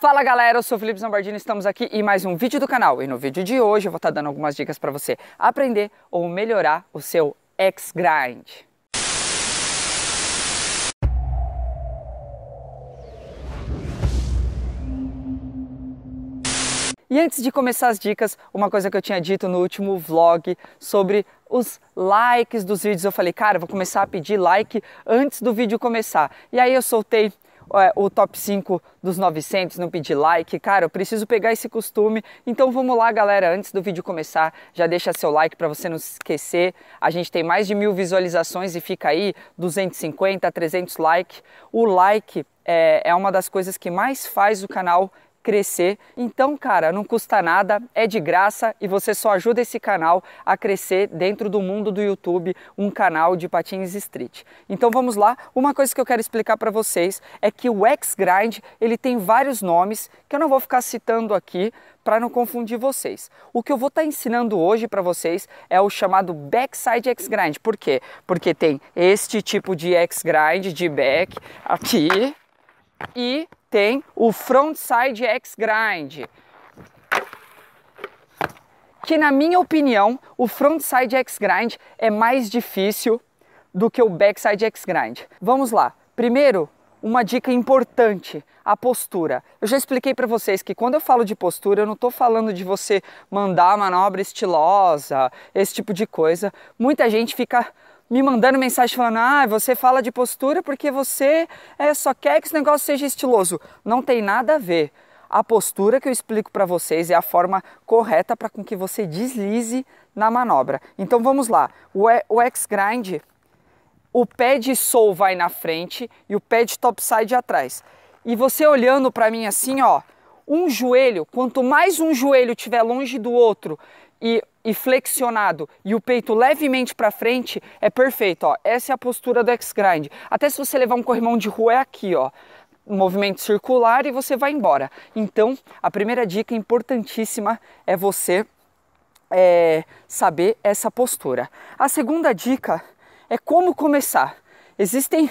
Fala galera, eu sou Felipe Zambardino, estamos aqui em mais um vídeo do canal e no vídeo de hoje eu vou estar tá dando algumas dicas para você aprender ou melhorar o seu X-Grind. E antes de começar as dicas, uma coisa que eu tinha dito no último vlog sobre os likes dos vídeos, eu falei, cara, eu vou começar a pedir like antes do vídeo começar. E aí eu soltei é, o top 5 dos 900 no pedir like. Cara, eu preciso pegar esse costume. Então vamos lá, galera. Antes do vídeo começar, já deixa seu like para você não esquecer. A gente tem mais de mil visualizações e fica aí 250, 300 like. O like é, é uma das coisas que mais faz o canal crescer. Então, cara, não custa nada, é de graça e você só ajuda esse canal a crescer dentro do mundo do YouTube, um canal de patins street. Então, vamos lá. Uma coisa que eu quero explicar para vocês é que o X Grind, ele tem vários nomes que eu não vou ficar citando aqui para não confundir vocês. O que eu vou estar tá ensinando hoje para vocês é o chamado backside X Grind. Por quê? Porque tem este tipo de X Grind de back aqui e tem o Frontside X Grind. Que na minha opinião, o Frontside X Grind é mais difícil do que o Backside X Grind. Vamos lá. Primeiro, uma dica importante, a postura. Eu já expliquei para vocês que quando eu falo de postura, eu não estou falando de você mandar manobra estilosa, esse tipo de coisa. Muita gente fica me mandando mensagem falando: ah, você fala de postura porque você é, só quer que esse negócio seja estiloso. Não tem nada a ver. A postura que eu explico para vocês é a forma correta para com que você deslize na manobra. Então vamos lá. O, o X-Grind, o pé de soul vai na frente e o pé de topside atrás. E você olhando para mim assim, ó, um joelho, quanto mais um joelho estiver longe do outro e e flexionado e o peito levemente para frente é perfeito, ó. Essa é a postura do X-Grind. Até se você levar um corrimão de rua é aqui, ó. movimento circular e você vai embora. Então, a primeira dica importantíssima é você é, saber essa postura. A segunda dica é como começar. Existem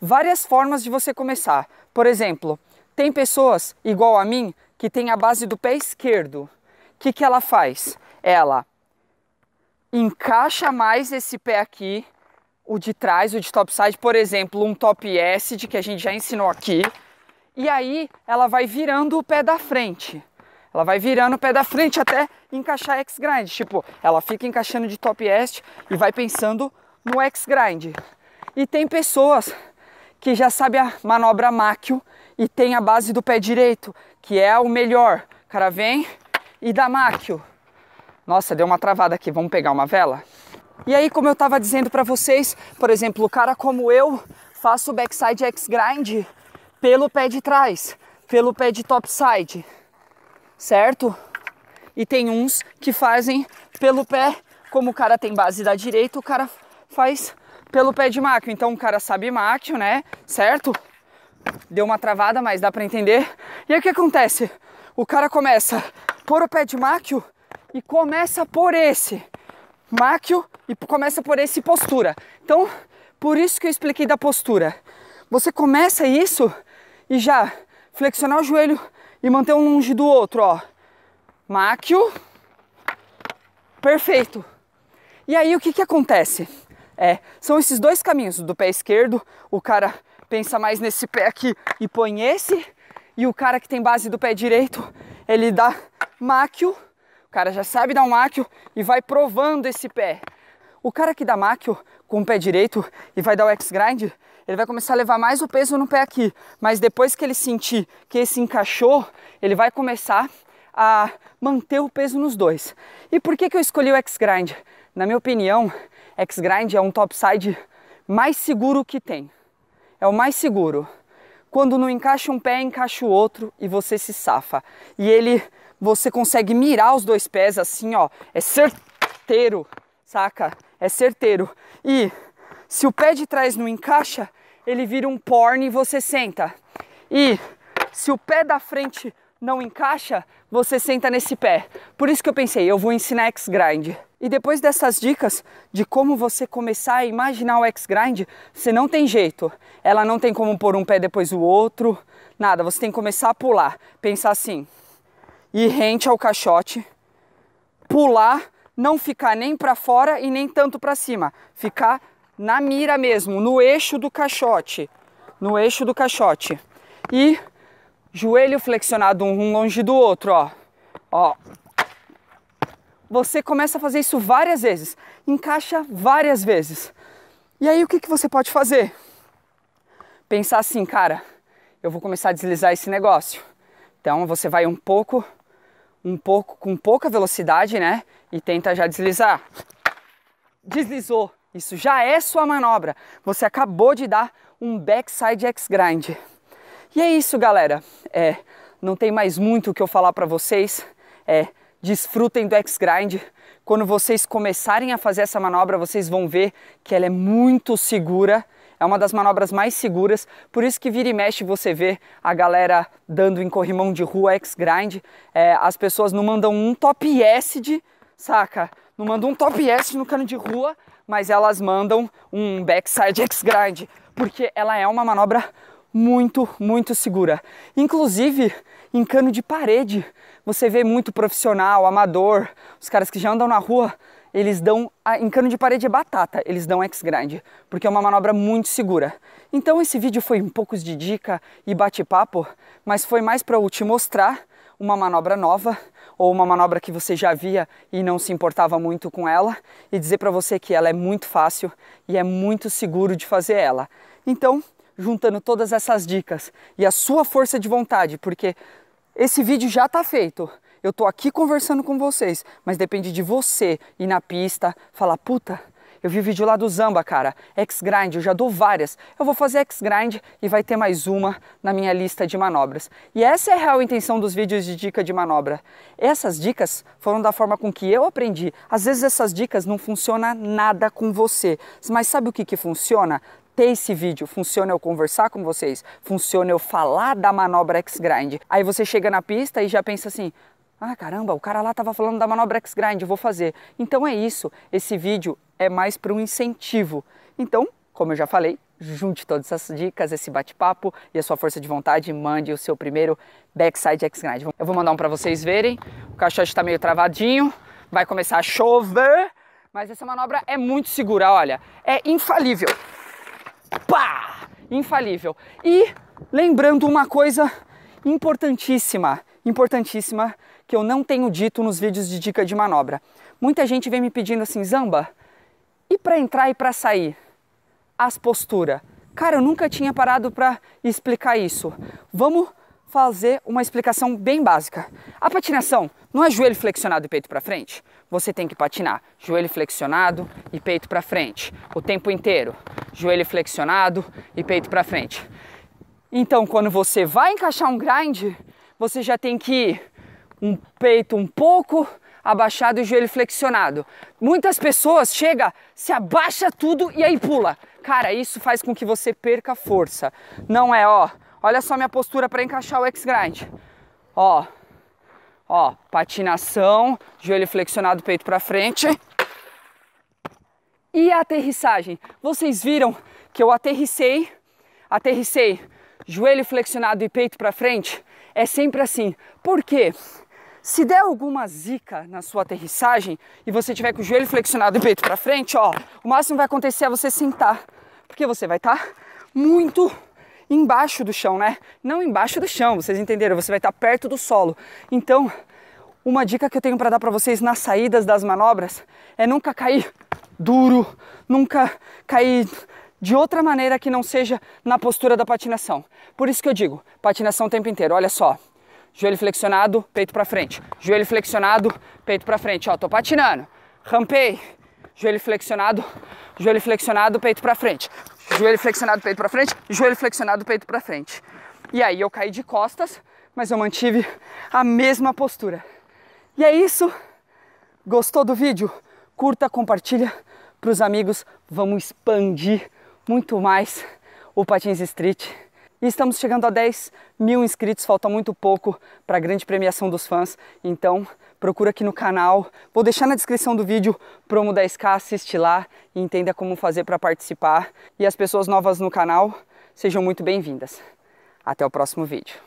várias formas de você começar. Por exemplo, tem pessoas igual a mim que tem a base do pé esquerdo. O que, que ela faz? Ela encaixa mais esse pé aqui, o de trás, o de topside, por exemplo, um top S de que a gente já ensinou aqui. E aí ela vai virando o pé da frente. Ela vai virando o pé da frente até encaixar X-Grind. Tipo, ela fica encaixando de top S e vai pensando no X-Grind. E tem pessoas que já sabem a manobra máquio e tem a base do pé direito, que é o melhor. O cara vem e dá máquio. Nossa, deu uma travada aqui, vamos pegar uma vela? E aí, como eu estava dizendo para vocês, por exemplo, o cara como eu faço o backside X grind pelo pé de trás, pelo pé de topside, certo? E tem uns que fazem pelo pé, como o cara tem base da direita, o cara faz pelo pé de máquina. Então o cara sabe máquina, né? Certo? Deu uma travada, mas dá para entender. E aí o que acontece? O cara começa por o pé de máquina e começa por esse máquio e começa por esse postura. Então, por isso que eu expliquei da postura. Você começa isso e já flexionar o joelho e manter um longe do outro, ó. Máquio. Perfeito. E aí o que que acontece? É, são esses dois caminhos, do pé esquerdo, o cara pensa mais nesse pé aqui e põe esse, e o cara que tem base do pé direito, ele dá máquio o cara já sabe dar um áquio e vai provando esse pé. O cara que dá máquio com o pé direito e vai dar o X-grind, ele vai começar a levar mais o peso no pé aqui. Mas depois que ele sentir que esse encaixou, ele vai começar a manter o peso nos dois. E por que, que eu escolhi o X-grind? Na minha opinião, X-grind é um topside mais seguro que tem. É o mais seguro. Quando não encaixa um pé, encaixa o outro e você se safa. E ele você consegue mirar os dois pés assim, ó. É certeiro, saca? É certeiro. E se o pé de trás não encaixa, ele vira um porn e você senta. E se o pé da frente não encaixa, você senta nesse pé. Por isso que eu pensei, eu vou ensinar X-Grind. E depois dessas dicas de como você começar a imaginar o X-Grind, você não tem jeito. Ela não tem como pôr um pé depois o outro, nada. Você tem que começar a pular. Pensar assim, e rente ao caixote, pular, não ficar nem para fora e nem tanto para cima, ficar na mira mesmo, no eixo do caixote, no eixo do caixote. E joelho flexionado um longe do outro, ó. Ó. Você começa a fazer isso várias vezes, encaixa várias vezes. E aí o que, que você pode fazer? Pensar assim, cara, eu vou começar a deslizar esse negócio. Então você vai um pouco um pouco com pouca velocidade, né? E tenta já deslizar. Deslizou. Isso já é sua manobra. Você acabou de dar um backside X grind. E é isso, galera. É, não tem mais muito o que eu falar para vocês. É, desfrutem do X grind. Quando vocês começarem a fazer essa manobra, vocês vão ver que ela é muito segura é uma das manobras mais seguras, por isso que vira e mexe você vê a galera dando em corrimão de rua X-Grind. É, as pessoas não mandam um top S de, saca? Não mandam um top S no cano de rua, mas elas mandam um backside X-Grind, porque ela é uma manobra muito, muito segura. Inclusive, em cano de parede, você vê muito profissional, amador, os caras que já andam na rua eles dão, em cano de parede é batata, eles dão X-Grind, porque é uma manobra muito segura. Então esse vídeo foi um pouco de dica e bate-papo, mas foi mais para eu te mostrar uma manobra nova ou uma manobra que você já via e não se importava muito com ela e dizer para você que ela é muito fácil e é muito seguro de fazer ela. Então, juntando todas essas dicas e a sua força de vontade, porque esse vídeo já está feito, eu tô aqui conversando com vocês, mas depende de você ir na pista, falar, puta, eu vi vídeo lá do Zamba, cara, X-Grind, eu já dou várias. Eu vou fazer X-Grind e vai ter mais uma na minha lista de manobras. E essa é a real intenção dos vídeos de dica de manobra. Essas dicas foram da forma com que eu aprendi. Às vezes essas dicas não funcionam nada com você, mas sabe o que, que funciona? ter esse vídeo, funciona eu conversar com vocês, funciona eu falar da manobra X-Grind. Aí você chega na pista e já pensa assim, ah, caramba, o cara lá estava falando da manobra X-Grind, vou fazer. Então é isso, esse vídeo é mais para um incentivo. Então, como eu já falei, junte todas essas dicas, esse bate-papo e a sua força de vontade, mande o seu primeiro backside X-Grind. Eu vou mandar um para vocês verem, o caixote está meio travadinho, vai começar a chover, mas essa manobra é muito segura, olha, é infalível. Pá! Infalível. E lembrando uma coisa importantíssima, importantíssima que eu não tenho dito nos vídeos de dica de manobra. Muita gente vem me pedindo assim, Zamba, e para entrar e para sair? As posturas. Cara, eu nunca tinha parado para explicar isso. Vamos fazer uma explicação bem básica. A patinação não é joelho flexionado e peito para frente. Você tem que patinar joelho flexionado e peito para frente o tempo inteiro. Joelho flexionado e peito para frente. Então, quando você vai encaixar um grind, você já tem que ir um peito um pouco abaixado e o joelho flexionado. Muitas pessoas chega, se abaixa tudo e aí pula. Cara, isso faz com que você perca força. Não é, ó. Olha só minha postura para encaixar o X grind. Ó. Ó, patinação, joelho flexionado, peito para frente. E a aterrissagem. Vocês viram que eu aterrissei, aterrissei joelho flexionado e peito para frente, é sempre assim. Por quê? Se der alguma zica na sua aterrissagem e você tiver com o joelho flexionado e peito para frente, ó, o máximo vai acontecer é você sentar, porque você vai estar tá muito embaixo do chão, né? Não embaixo do chão, vocês entenderam? Você vai estar tá perto do solo. Então, uma dica que eu tenho para dar para vocês nas saídas das manobras é nunca cair duro, nunca cair de outra maneira que não seja na postura da patinação. Por isso que eu digo, patinação o tempo inteiro. Olha só, joelho flexionado, peito para frente. Joelho flexionado, peito para frente. Ó, tô patinando. Rampei. Joelho flexionado, joelho flexionado, peito para frente. Joelho flexionado, peito para frente. Joelho flexionado, peito para frente. E aí eu caí de costas, mas eu mantive a mesma postura. E é isso. Gostou do vídeo? Curta, compartilha para os amigos. Vamos expandir muito mais o Patins Street. E estamos chegando a 10 mil inscritos, falta muito pouco para a grande premiação dos fãs, então procura aqui no canal. Vou deixar na descrição do vídeo promo 10k, assiste lá e entenda como fazer para participar. E as pessoas novas no canal, sejam muito bem-vindas. Até o próximo vídeo.